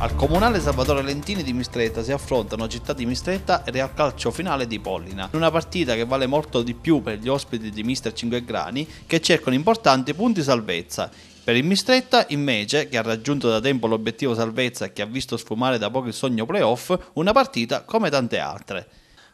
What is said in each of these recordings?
Al comunale Salvatore Lentini di Mistretta si affrontano Città di Mistretta e Real Calcio finale di Pollina, una partita che vale molto di più per gli ospiti di Mister Cinquegrani che cercano importanti punti salvezza. Per il Mistretta, invece, che ha raggiunto da tempo l'obiettivo salvezza e che ha visto sfumare da poco il sogno playoff, una partita come tante altre.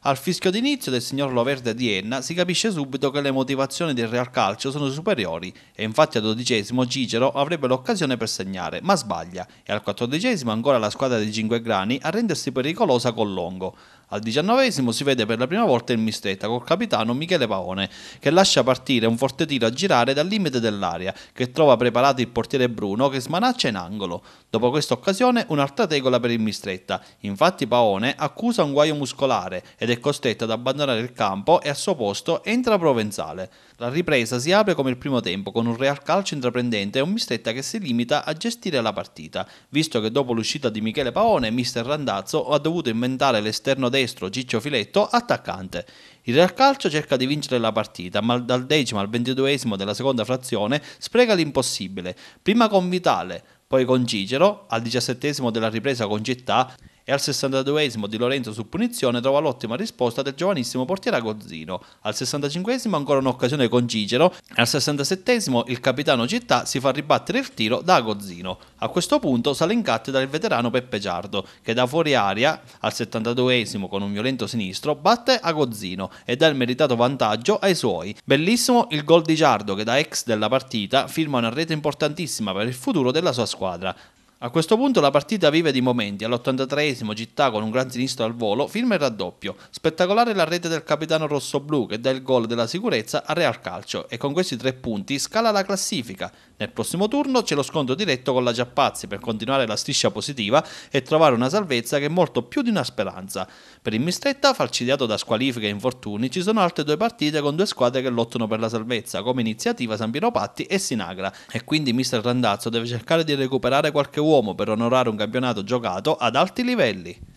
Al fischio d'inizio del signor Loverde di Enna si capisce subito che le motivazioni del Real Calcio sono superiori e infatti al dodicesimo Gigero avrebbe l'occasione per segnare, ma sbaglia e al quattordicesimo ancora la squadra dei Cinque Grani a rendersi pericolosa con Longo. Al diciannovesimo si vede per la prima volta il mistretta col capitano Michele Paone, che lascia partire un forte tiro a girare dal limite dell'area, che trova preparato il portiere Bruno che smanaccia in angolo. Dopo questa occasione un'altra tegola per il mistretta, infatti Paone accusa un guaio muscolare ed è costretto ad abbandonare il campo e al suo posto entra Provenzale. La ripresa si apre come il primo tempo con un Real Calcio intraprendente e un mistretta che si limita a gestire la partita, visto che dopo l'uscita di Michele Paone, mister Randazzo ha dovuto inventare l'esterno destro Ciccio Filetto, attaccante. Il Real Calcio cerca di vincere la partita, ma dal decimo al ventiduesimo della seconda frazione spreca l'impossibile. Prima con Vitale, poi con Cicero, al diciassettesimo della ripresa con Città, e al 62 esimo Di Lorenzo su punizione trova l'ottima risposta del giovanissimo portiere Gozzino, al 65 esimo ancora un'occasione con Gigero e al 67 esimo il capitano Città si fa ribattere il tiro da Gozzino. A questo punto sale in cattedra il veterano Peppe Giardo che da fuori aria al 72 esimo con un violento sinistro batte Agozzino e dà il meritato vantaggio ai suoi. Bellissimo il gol di Giardo che da ex della partita firma una rete importantissima per il futuro della sua squadra. A questo punto la partita vive di momenti. All'83esimo Città con un gran sinistro al volo firma il raddoppio. Spettacolare la rete del capitano rossoblù che dà il gol della sicurezza al Real Calcio e con questi tre punti scala la classifica. Nel prossimo turno c'è lo scontro diretto con la Giappazzi per continuare la striscia positiva e trovare una salvezza che è molto più di una speranza. Per il Mistretta, falcidiato da squalifiche e infortuni, ci sono altre due partite con due squadre che lottano per la salvezza, come Iniziativa San Piero Patti e Sinagra. E quindi Mister Randazzo deve cercare di recuperare qualche uomo uomo per onorare un campionato giocato ad alti livelli.